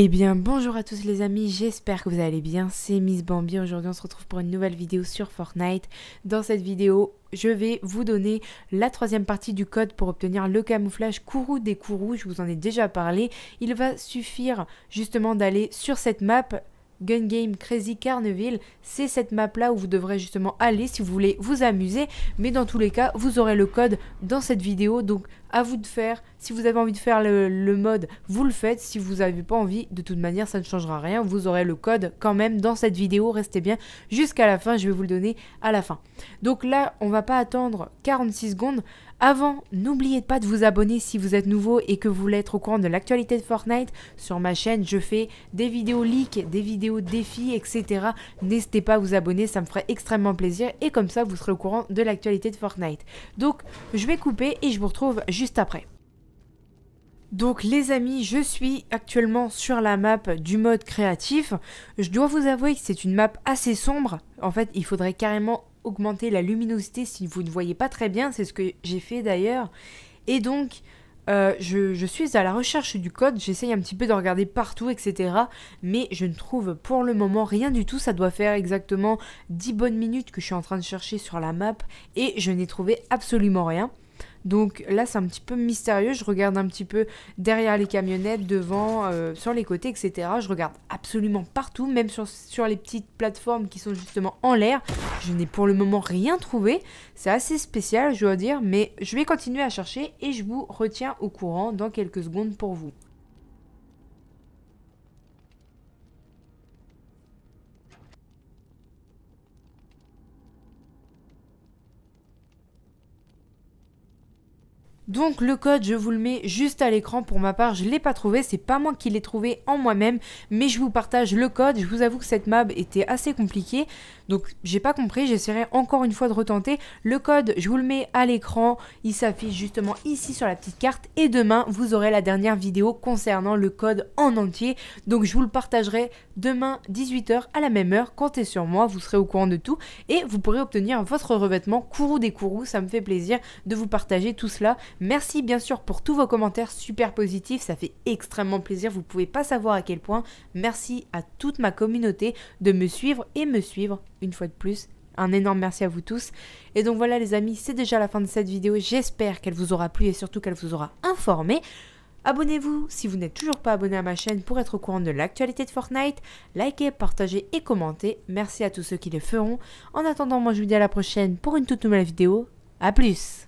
Eh bien bonjour à tous les amis, j'espère que vous allez bien, c'est Miss Bambi, aujourd'hui on se retrouve pour une nouvelle vidéo sur Fortnite. Dans cette vidéo, je vais vous donner la troisième partie du code pour obtenir le camouflage Kourou des Kourous, je vous en ai déjà parlé. Il va suffire justement d'aller sur cette map, Gun Game Crazy Carneville, c'est cette map là où vous devrez justement aller si vous voulez vous amuser, mais dans tous les cas vous aurez le code dans cette vidéo, donc à vous de faire. Si vous avez envie de faire le, mode, vous le faites. Si vous n'avez pas envie, de toute manière, ça ne changera rien. Vous aurez le code quand même dans cette vidéo. Restez bien jusqu'à la fin. Je vais vous le donner à la fin. Donc là, on va pas attendre 46 secondes. Avant, n'oubliez pas de vous abonner si vous êtes nouveau et que vous voulez être au courant de l'actualité de Fortnite. Sur ma chaîne, je fais des vidéos leaks, des vidéos défis, etc. N'hésitez pas à vous abonner, ça me ferait extrêmement plaisir. Et comme ça, vous serez au courant de l'actualité de Fortnite. Donc, je vais couper et je vous retrouve juste après. Donc les amis, je suis actuellement sur la map du mode créatif. Je dois vous avouer que c'est une map assez sombre. En fait, il faudrait carrément augmenter la luminosité si vous ne voyez pas très bien. C'est ce que j'ai fait d'ailleurs. Et donc, euh, je, je, suis à la recherche du code, j'essaye un petit peu de regarder partout, etc. Mais je ne trouve pour le moment rien du tout. Ça doit faire exactement 10 bonnes minutes que je suis en train de chercher sur la map et je n'ai trouvé absolument rien. Donc là, c'est un petit peu mystérieux. Je regarde un petit peu derrière les camionnettes, devant, euh, sur les côtés, etc. Je regarde absolument partout, même sur les petites plateformes qui sont justement en l'air. Je n'ai pour le moment rien trouvé. C'est assez spécial, je dois dire, mais je vais continuer à chercher et je vous retiens au courant dans quelques secondes pour vous. Donc le code, je vous le mets juste à l'écran. Pour ma part, je ne l'ai pas trouvé. C'est pas moi qui l'ai trouvé en moi-même. Mais je vous partage le code. Je vous avoue que cette map était assez compliquée. Donc j'ai pas compris. J'essaierai encore une fois de retenter. Le code, je vous le mets à l'écran. Il s'affiche justement ici sur la petite carte. Et demain, vous aurez la dernière vidéo concernant le code en entier. Donc je vous le partagerai demain 18h à la même heure. Comptez sur moi. Vous serez au courant de tout. Et vous pourrez obtenir votre revêtement Kourou des courroux Ça me fait plaisir de vous partager tout cela. Merci bien sûr pour tous vos commentaires super positifs, ça fait extrêmement plaisir, vous pouvez pas savoir à quel point. Merci à toute ma communauté de me suivre et me suivre une fois de plus. Un énorme merci à vous tous. Et donc voilà les amis, c'est déjà la fin de cette vidéo. J'espère qu'elle vous aura plu et surtout qu'elle vous aura informé. Abonnez-vous si vous n'êtes toujours pas abonné à ma chaîne pour être au courant de l'actualité de Fortnite. Likez, partagez et commentez. Merci à tous ceux qui le feront. En attendant, moi je vous dis à la prochaine pour une toute nouvelle vidéo. A plus